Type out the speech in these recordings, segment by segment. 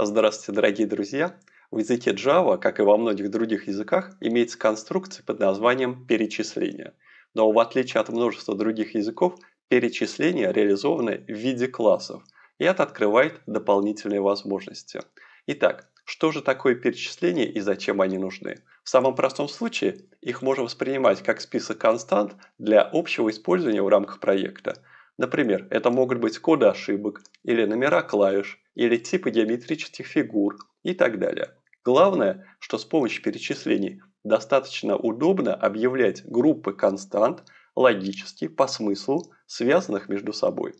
Здравствуйте, дорогие друзья! В языке Java, как и во многих других языках, имеется конструкция под названием «перечисление». Но в отличие от множества других языков, перечисления реализованы в виде классов, и это открывает дополнительные возможности. Итак, что же такое перечисления и зачем они нужны? В самом простом случае их можно воспринимать как список констант для общего использования в рамках проекта. Например, это могут быть коды ошибок или номера клавиш – или типы геометрических фигур и так далее. Главное, что с помощью перечислений достаточно удобно объявлять группы констант логически, по смыслу, связанных между собой.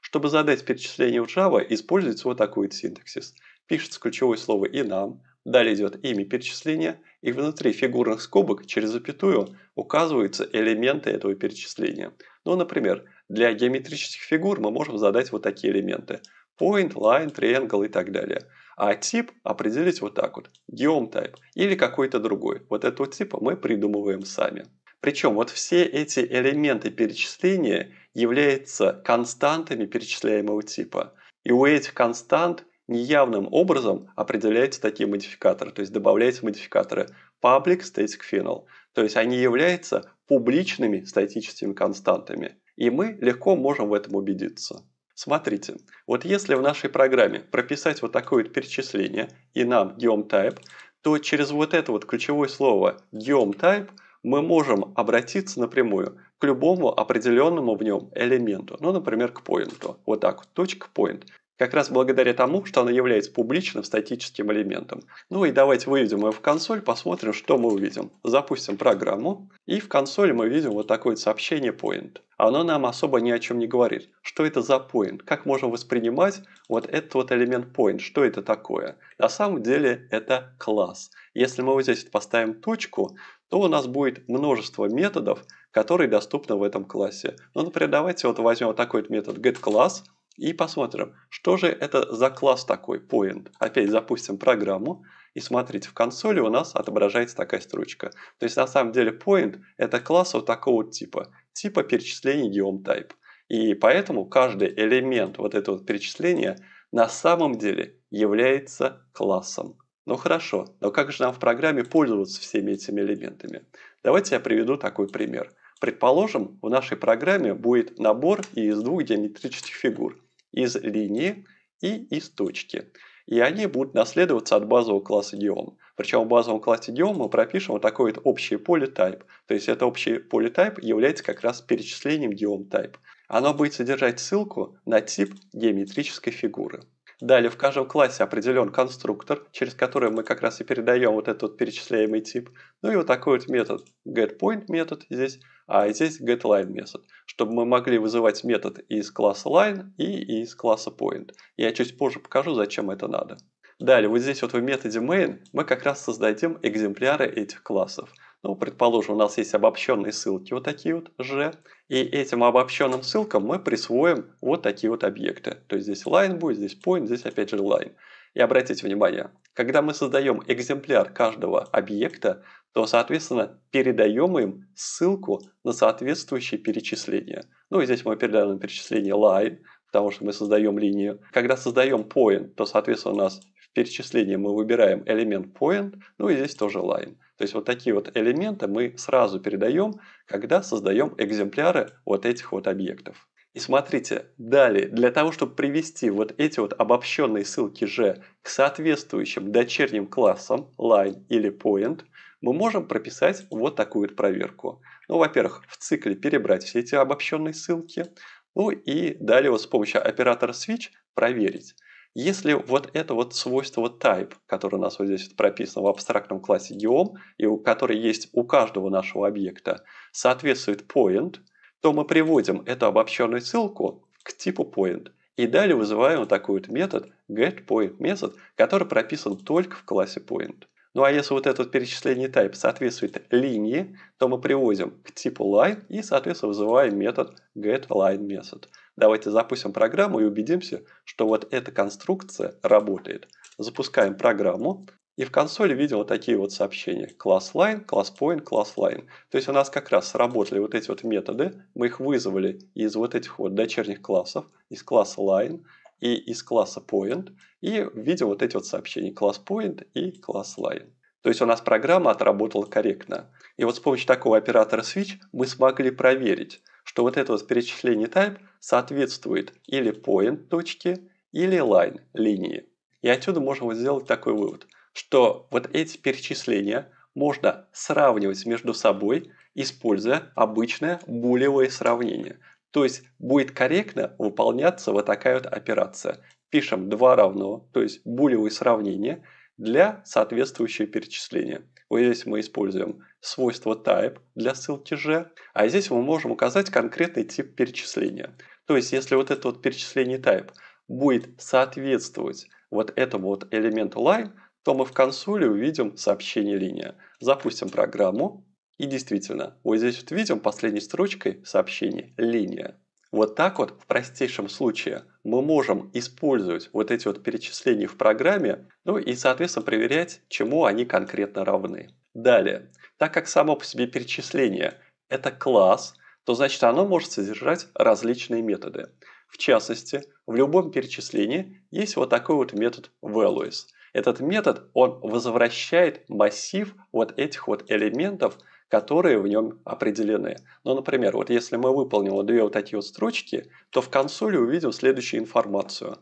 Чтобы задать перечисление в Java, используется вот такой вот синтаксис. Пишется ключевое слово и нам, далее идет имя перечисления, и внутри фигурных скобок через запятую указываются элементы этого перечисления. Ну, например, для геометрических фигур мы можем задать вот такие элементы – point, line, triangle и так далее. А тип определить вот так вот, geom type или какой-то другой. Вот этого типа мы придумываем сами. Причем вот все эти элементы перечисления являются константами перечисляемого типа. И у этих констант неявным образом определяются такие модификаторы, то есть добавляются модификаторы public static final. То есть они являются публичными статическими константами. И мы легко можем в этом убедиться. Смотрите, вот если в нашей программе прописать вот такое вот перечисление и нам geom-type, то через вот это вот ключевое слово geom-type мы можем обратиться напрямую к любому определенному в нем элементу, ну, например, к поинту. Вот так вот, точка point. Как раз благодаря тому, что она является публичным статическим элементом. Ну и давайте выведем ее в консоль, посмотрим, что мы увидим. Запустим программу, и в консоли мы видим вот такое сообщение point. А оно нам особо ни о чем не говорит. Что это за point? Как можно воспринимать вот этот вот элемент point? Что это такое? На самом деле это класс. Если мы вот здесь поставим точку, то у нас будет множество методов, которые доступны в этом классе. Ну, например, давайте вот возьмем вот такой вот метод getClass и посмотрим, что же это за класс такой point. Опять запустим программу. И смотрите, в консоли у нас отображается такая строчка. То есть на самом деле point это класс вот такого типа типа перечислений геом-тайп. И поэтому каждый элемент вот этого перечисления на самом деле является классом. Ну хорошо, но как же нам в программе пользоваться всеми этими элементами? Давайте я приведу такой пример. Предположим, в нашей программе будет набор из двух геометрических фигур. Из линии и из точки и они будут наследоваться от базового класса Geom. Причем в базовом классе геома мы пропишем вот такой вот общий полетайп. То есть это общий полетайп является как раз перечислением геом-тайп. Оно будет содержать ссылку на тип геометрической фигуры. Далее в каждом классе определен конструктор, через который мы как раз и передаем вот этот перечисляемый тип. Ну и вот такой вот метод getPoint метод здесь а здесь getLine метод, чтобы мы могли вызывать метод из класса line, и из класса point. Я чуть позже покажу, зачем это надо. Далее, вот здесь вот в методе main мы как раз создадим экземпляры этих классов. Ну, предположим, у нас есть обобщенные ссылки, вот такие вот же. И этим обобщенным ссылкам мы присвоим вот такие вот объекты. То есть здесь line будет, здесь point, здесь опять же line. И обратите внимание, когда мы создаем экземпляр каждого объекта, то, соответственно, передаем им ссылку на соответствующее перечисление. Ну и здесь мы передаем перечисление line, потому что мы создаем линию. Когда создаем point, то, соответственно, у нас в перечислении мы выбираем элемент point, ну и здесь тоже line. То есть вот такие вот элементы мы сразу передаем, когда создаем экземпляры вот этих вот объектов. И смотрите, далее, для того, чтобы привести вот эти вот обобщенные ссылки G к соответствующим дочерним классам line или point, мы можем прописать вот такую вот проверку. Ну, во-первых, в цикле перебрать все эти обобщенные ссылки, ну и далее вот с помощью оператора switch проверить. Если вот это вот свойство type, которое у нас вот здесь прописано в абстрактном классе geom, и у которой есть у каждого нашего объекта, соответствует point – то мы приводим эту обобщенную ссылку к типу point и далее вызываем вот такой вот метод getPoint метод, который прописан только в классе point. Ну а если вот этот перечисление type соответствует линии, то мы приводим к типу line и, соответственно, вызываем метод getLine метод. Давайте запустим программу и убедимся, что вот эта конструкция работает. Запускаем программу, и в консоли видела такие вот сообщения. Class line, class point, class line. То есть у нас как раз сработали вот эти вот методы. Мы их вызвали из вот этих вот дочерних классов, из класса line и из класса point. И видим вот эти вот сообщения class point и class line. То есть у нас программа отработала корректно. И вот с помощью такого оператора switch мы смогли проверить, что вот это вот перечисление type соответствует или point точке, или line линии. И отсюда можно вот сделать такой вывод – что вот эти перечисления можно сравнивать между собой, используя обычное булевое сравнение. То есть будет корректно выполняться вот такая вот операция. Пишем 2 равно, то есть булевое сравнение для соответствующего перечисления. Вот здесь мы используем свойство type для ссылки же, а здесь мы можем указать конкретный тип перечисления. То есть если вот это вот перечисление type будет соответствовать вот этому вот элементу line, то мы в консоли увидим сообщение линия. Запустим программу. И действительно, вот здесь вот видим последней строчкой сообщение линия. Вот так вот в простейшем случае мы можем использовать вот эти вот перечисления в программе, ну и, соответственно, проверять, чему они конкретно равны. Далее, так как само по себе перечисление – это класс, то значит оно может содержать различные методы. В частности, в любом перечислении есть вот такой вот метод values – этот метод, он возвращает массив вот этих вот элементов, которые в нем определены. Ну, например, вот если мы выполним вот две вот такие вот строчки, то в консоли увидим следующую информацию.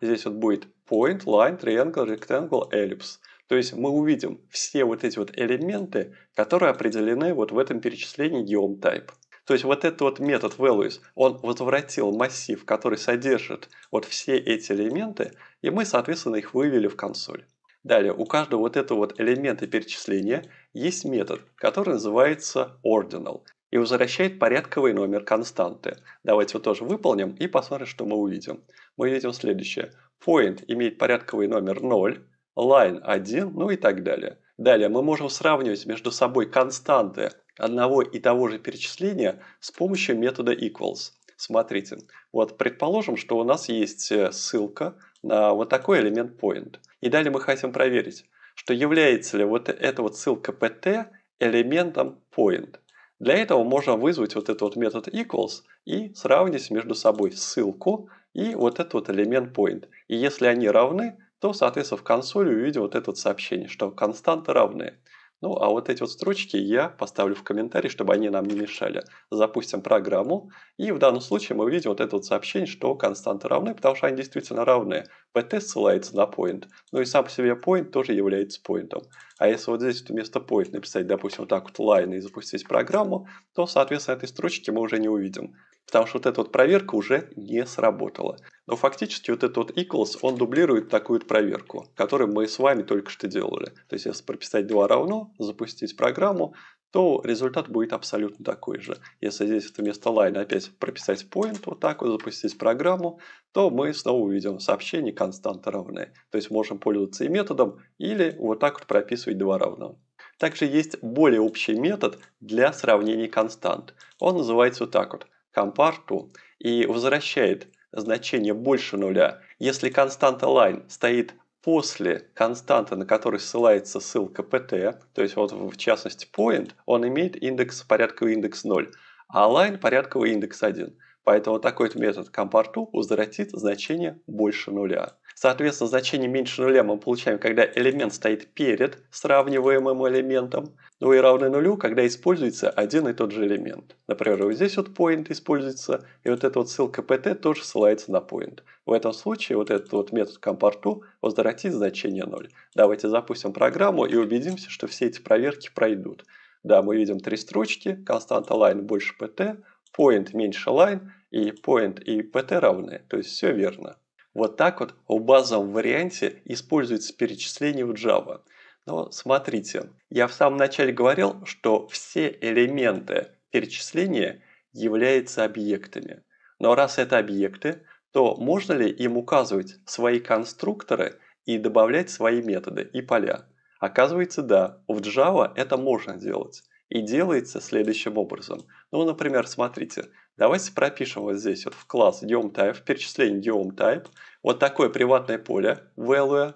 Здесь вот будет point, line, triangle, rectangle, ellipse. То есть мы увидим все вот эти вот элементы, которые определены вот в этом перечислении geom type. То есть вот этот вот метод values, он возвратил массив, который содержит вот все эти элементы, и мы, соответственно, их вывели в консоль. Далее, у каждого вот этого вот элемента перечисления есть метод, который называется ordinal и возвращает порядковый номер константы. Давайте его тоже выполним и посмотрим, что мы увидим. Мы видим следующее. Point имеет порядковый номер 0, line 1, ну и так далее. Далее мы можем сравнивать между собой константы одного и того же перечисления с помощью метода equals. Смотрите, вот предположим, что у нас есть э, ссылка на вот такой элемент point. И далее мы хотим проверить, что является ли вот эта вот ссылка pt элементом point. Для этого можно вызвать вот этот вот метод equals и сравнить между собой ссылку и вот этот вот элемент point. И если они равны, то, соответственно, в консоли увидим вот это вот сообщение, что константы равны. Ну, а вот эти вот строчки я поставлю в комментарии, чтобы они нам не мешали. Запустим программу, и в данном случае мы увидим вот это вот сообщение, что константы равны, потому что они действительно равны. pt ссылается на point, ну и сам по себе point тоже является поинтом. А если вот здесь вместо point написать, допустим, вот так вот line и запустить программу, то, соответственно, этой строчки мы уже не увидим потому что вот эта вот проверка уже не сработала. Но фактически вот этот вот equals, он дублирует такую вот проверку, которую мы с вами только что делали. То есть, если прописать 2 равно, запустить программу, то результат будет абсолютно такой же. Если здесь вместо line опять прописать point, вот так вот запустить программу, то мы снова увидим сообщение константы равны. То есть можем пользоваться и методом, или вот так вот прописывать два равно. Также есть более общий метод для сравнения констант. Он называется вот так вот компарту и возвращает значение больше нуля, если константа line стоит после константы, на которой ссылается ссылка pt, то есть вот в частности point, он имеет индекс порядковый индекс 0, а line порядковый индекс 1. Поэтому такой метод компарту возвратит значение больше нуля. Соответственно, значение меньше нуля мы получаем, когда элемент стоит перед сравниваемым элементом, ну и равны нулю, когда используется один и тот же элемент. Например, вот здесь вот point используется, и вот эта вот ссылка pt тоже ссылается на point. В этом случае вот этот вот метод compare возвратит значение 0. Давайте запустим программу и убедимся, что все эти проверки пройдут. Да, мы видим три строчки, константа line больше pt, point меньше line, и point и pt равны, то есть все верно. Вот так вот в базовом варианте используется перечисление в Java. Но смотрите, я в самом начале говорил, что все элементы перечисления являются объектами. Но раз это объекты, то можно ли им указывать свои конструкторы и добавлять свои методы и поля? Оказывается, да, в Java это можно делать. И делается следующим образом. Ну, например, смотрите, давайте пропишем вот здесь вот в класс geomtype, в перечислении geomtype, вот такое приватное поле value,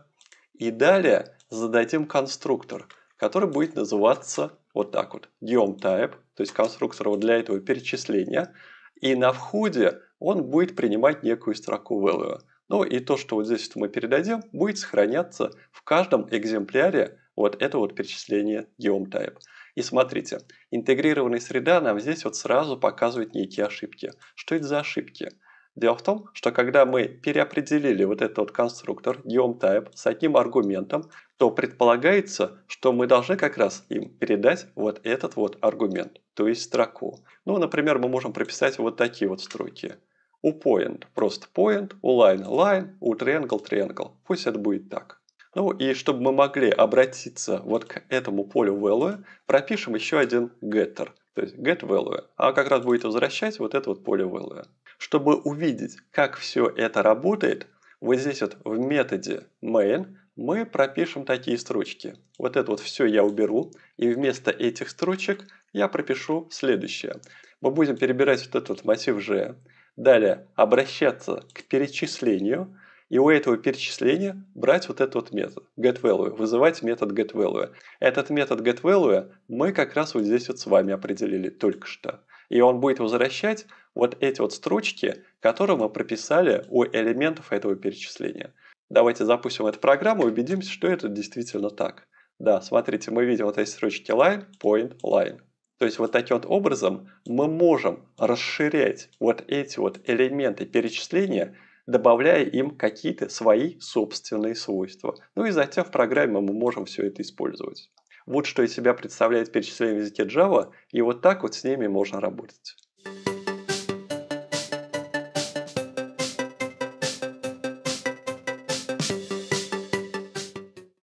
и далее зададим конструктор, который будет называться вот так вот, geomtype, то есть конструктор вот для этого перечисления, и на входе он будет принимать некую строку value. Ну и то, что вот здесь вот мы передадим, будет сохраняться в каждом экземпляре вот это вот перечисление geomtype. И смотрите, интегрированная среда нам здесь вот сразу показывает некие ошибки. Что это за ошибки? Дело в том, что когда мы переопределили вот этот вот конструктор geomtype с одним аргументом, то предполагается, что мы должны как раз им передать вот этот вот аргумент, то есть строку. Ну, например, мы можем прописать вот такие вот строки. У point просто point, у line line, у triangle triangle. Пусть это будет так. Ну и чтобы мы могли обратиться вот к этому полю value, пропишем еще один getter, то есть get value, а как раз будет возвращать вот это вот поле value. Чтобы увидеть, как все это работает, вот здесь вот в методе main мы пропишем такие строчки. Вот это вот все я уберу, и вместо этих строчек я пропишу следующее. Мы будем перебирать вот этот вот мотив G, далее обращаться к перечислению, и у этого перечисления брать вот этот вот метод getValue, вызывать метод getValue. Этот метод getValue мы как раз вот здесь вот с вами определили только что. И он будет возвращать вот эти вот строчки, которые мы прописали у элементов этого перечисления. Давайте запустим эту программу и убедимся, что это действительно так. Да, смотрите, мы видим вот эти строчки line, point, line. То есть вот таким вот образом мы можем расширять вот эти вот элементы перечисления добавляя им какие-то свои собственные свойства. Ну и затем в программе мы можем все это использовать. Вот что из себя представляет перечисление в языке Java, и вот так вот с ними можно работать.